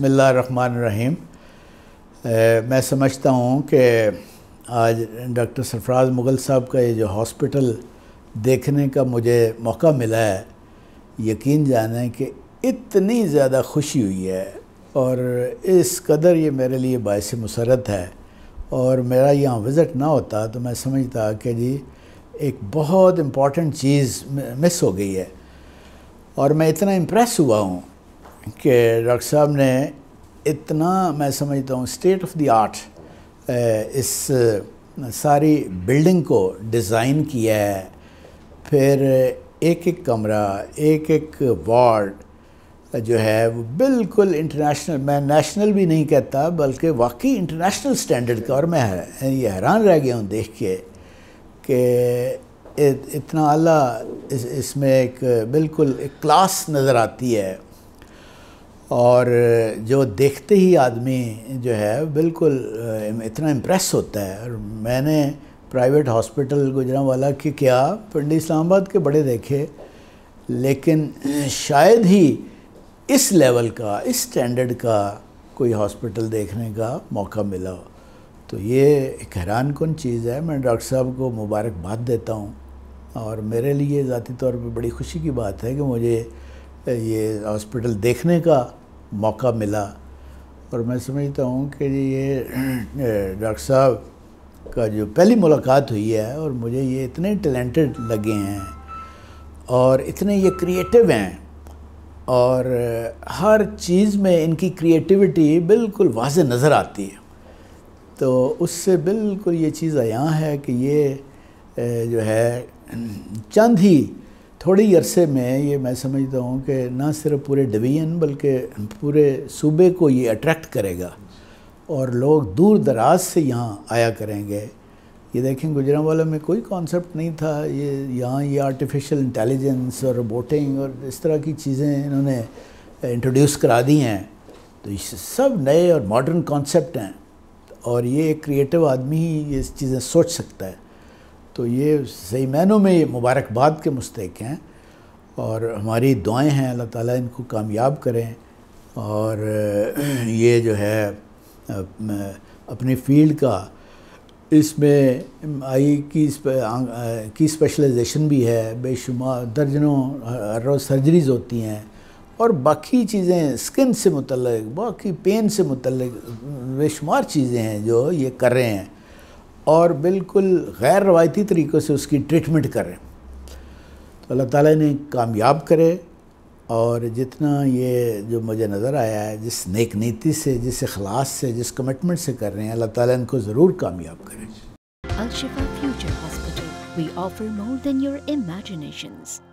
बसमिल्ल रहीम मैं समझता हूँ कि आज डॉक्टर सरफराज मुग़ल साहब का ये जो हॉस्पिटल देखने का मुझे मौका मिला है यकीन जाने कि इतनी ज़्यादा खुशी हुई है और इस कदर ये मेरे लिए बायस मसरत है और मेरा यहाँ विज़िट ना होता तो मैं समझता कि जी एक बहुत इम्पॉर्टेंट चीज़ मिस हो गई है और मैं इतना इम्प्रेस हुआ हूँ कि डॉक्टर साहब ने इतना मैं समझता हूँ स्टेट ऑफ द आर्ट इस सारी बिल्डिंग को डिज़ाइन किया है फिर एक एक कमरा एक एक वार्ड जो है वो बिल्कुल इंटरनेशनल मैं नेशनल भी नहीं कहता बल्कि वाकई इंटरनेशनल स्टैंडर्ड का और मैं है, ये हैरान रह गया हूँ देख के कि इतना अला इसमें इस एक बिल्कुल एक क्लास नज़र आती है और जो देखते ही आदमी जो है बिल्कुल इतना इम्प्रेस होता है और मैंने प्राइवेट हॉस्पिटल गुजरावाला के क्या पंडित इस्लामाबाद के बड़े देखे लेकिन शायद ही इस लेवल का इस स्टैंडर्ड का कोई हॉस्पिटल देखने का मौका मिला तो ये एक हैरान कन चीज़ है मैं डॉक्टर साहब को मुबारकबाद देता हूँ और मेरे लिए ज़ाती तौर पर बड़ी खुशी की बात है कि मुझे ये हॉस्पिटल देखने का मौका मिला और मैं समझता हूँ कि ये डॉक्टर साहब का जो पहली मुलाकात हुई है और मुझे ये इतने टैलेंटेड लगे हैं और इतने ये क्रिएटिव हैं और हर चीज़ में इनकी क्रिएटिविटी बिल्कुल वाज नज़र आती है तो उससे बिल्कुल ये चीज़ आया है कि ये जो है चंद ही थोड़े ही अरसे में ये मैं समझता हूँ कि ना सिर्फ पूरे डिवीज़न बल्कि पूरे सूबे को ये अट्रैक्ट करेगा और लोग दूर दराज से यहाँ आया करेंगे ये देखें गुजरावाला में कोई कॉन्सेप्ट नहीं था ये यहाँ ये आर्टिफिशियल इंटेलिजेंस और रोबोटिंग और इस तरह की चीज़ें इन्होंने इंट्रोड्यूस करा दी हैं तो ये सब नए और मॉडर्न कॉन्सेप्ट हैं और ये एक क्रिएटिव आदमी ही ये चीज़ें सोच सकता है तो ये सही मैनों में ये मुबारकबाद के मुस्तक हैं और हमारी दुआएं हैं अल्लाह ताला इनको कामयाब करें और ये जो है अपनी फील्ड का इसमें आई की की स्पेशलाइजेशन भी है बेशुमार दर्जनों हर रोज़ सर्जरीज होती हैं और बाकी चीज़ें स्किन से मुतलक बाकी पेन से मुतलक बेशुमार चीज़ें हैं जो ये कर रहे हैं और बिल्कुल गैर रवायती तरीक़ों से उसकी ट्रीटमेंट करें तो अल्लाह ताला ने कामयाब करे और जितना ये जो मुझे नज़र आया है जिस नेक नीति से जिस अखलास से जिस कमिटमेंट से कर रहे हैं अल्लाह ताला इनको ज़रूर कामयाब करें we offer more than your imaginations.